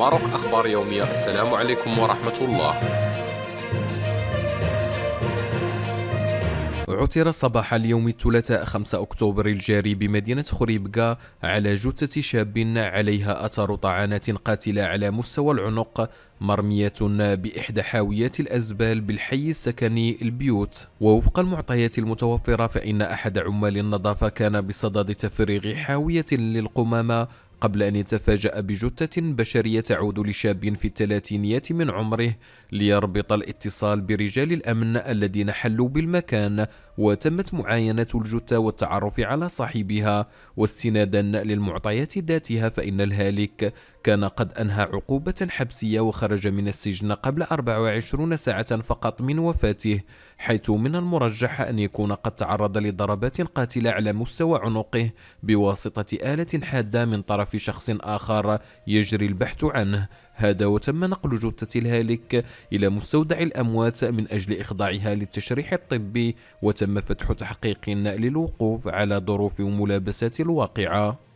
ماروك أخبار يومية السلام عليكم ورحمة الله عثر صباح اليوم الثلاثاء 5 أكتوبر الجاري بمدينة خريبكا على جثة شاب عليها أثر طعنات قاتلة على مستوى العنق مرمية بإحدى حاويات الأزبال بالحي السكني البيوت ووفق المعطيات المتوفرة فإن أحد عمال النظافة كان بصدد تفريغ حاوية للقمامة قبل أن يتفاجأ بجثة بشرية تعود لشاب في الثلاثينيات من عمره ليربط الاتصال برجال الأمن الذين حلوا بالمكان وتمت معاينة الجثة والتعرف على صاحبها واستنادا للمعطيات ذاتها فإن الهالك كان قد أنهى عقوبة حبسية وخرج من السجن قبل 24 ساعة فقط من وفاته حيث من المرجح أن يكون قد تعرض لضربات قاتلة على مستوى عنقه بواسطة آلة حادة من طرف شخص آخر يجري البحث عنه هذا وتم نقل جثة الهالك إلى مستودع الأموات من أجل إخضاعها للتشريح الطبي وتم فتح تحقيق للوقوف على ظروف وملابسات الواقعة